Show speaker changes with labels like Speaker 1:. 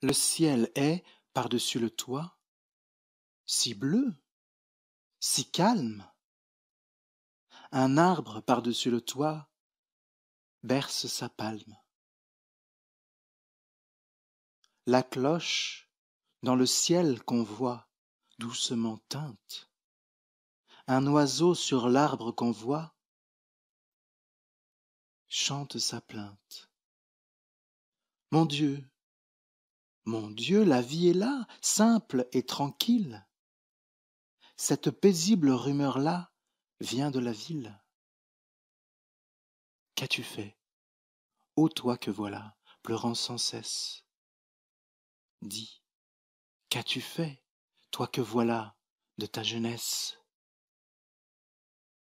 Speaker 1: Le ciel est, par-dessus le toit, si bleu, si calme. Un arbre par-dessus le toit berce sa palme.
Speaker 2: La cloche, dans le ciel qu'on voit, doucement teinte. Un oiseau sur l'arbre qu'on voit chante sa plainte. Mon Dieu, mon Dieu, la vie est là, simple et tranquille. Cette paisible rumeur-là vient de la ville. Qu'as-tu fait Ô toi que voilà, pleurant sans cesse.
Speaker 1: Dis, qu'as-tu fait, toi que voilà, de ta jeunesse